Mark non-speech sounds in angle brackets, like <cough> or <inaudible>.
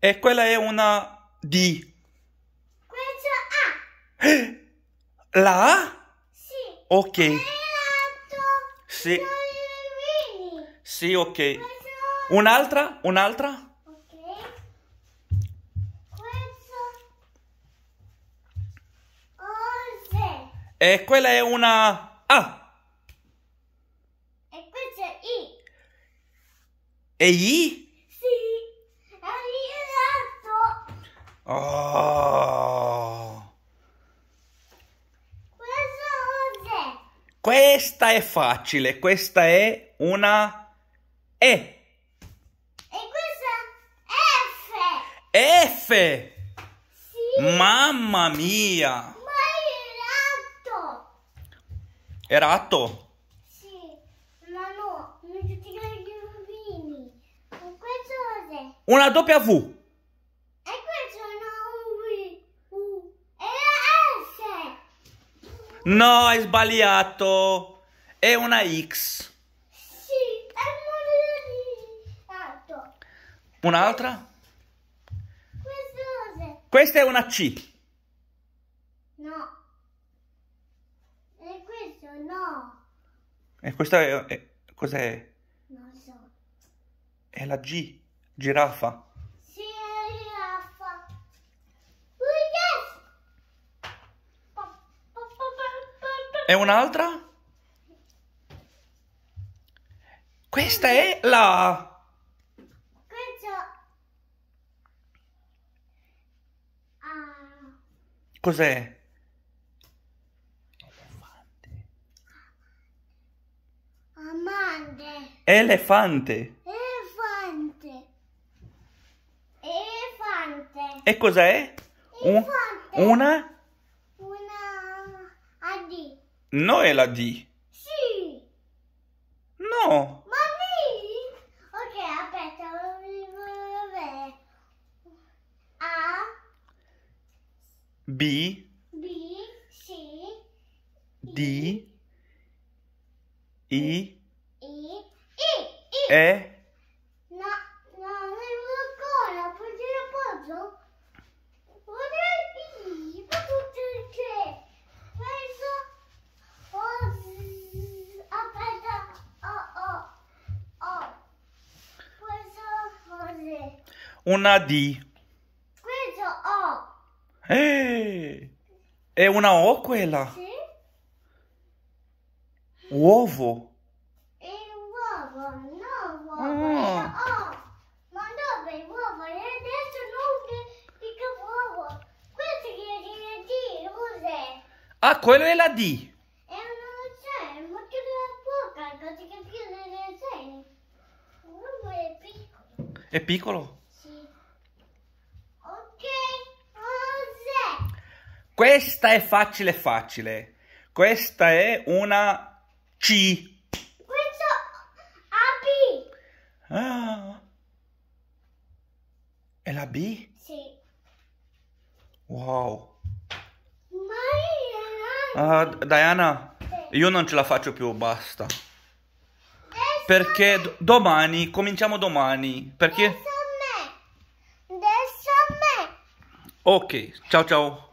E quella è una D. Questa A. <gasps> La A? Sì. Ok. E sì. Sì, ok. Un'altra? Un'altra? O-Z. E quella è una A. E questa è I. E I? Oh. Questa è facile, questa è una E. E questa è F. F! Sì. Mamma mia! Ma è ratto! È ratto? Sì, ma no, non tutti i bambini. E Questa cos'è? Una doppia V. No, hai sbagliato. È una X. Sì, è sbagliato. Un'altra? Questa, Questa è una C. No. E questo no. E questa è... è cos'è? Non so. È la G, giraffa. E un'altra? Questa è la... Cos'è? Elefante. Amante. Elefante. Elefante. Elefante. E cos'è? Un, una No è la D. Sì. No. Mami. Ok, aspetta. A. B. B. C. D. I. I. I. I. E. Una D. Questo O. Eh, è una O quella? Sì. Uovo. È un uovo, non uovo, ah. è O. Ma dove è uovo? E adesso non dica uovo. Questo che è la D, cos'è? Ah, quella è la D. È piccolo? Questa è facile facile. Questa è una C. Questo A B. Ah. È la B? Sì. Wow. Ma uh, ah, Diana, sì. io non ce la faccio più, basta. Adesso perché me. domani, cominciamo domani. Perché? Adesso me. Adesso a me. Ok, ciao ciao.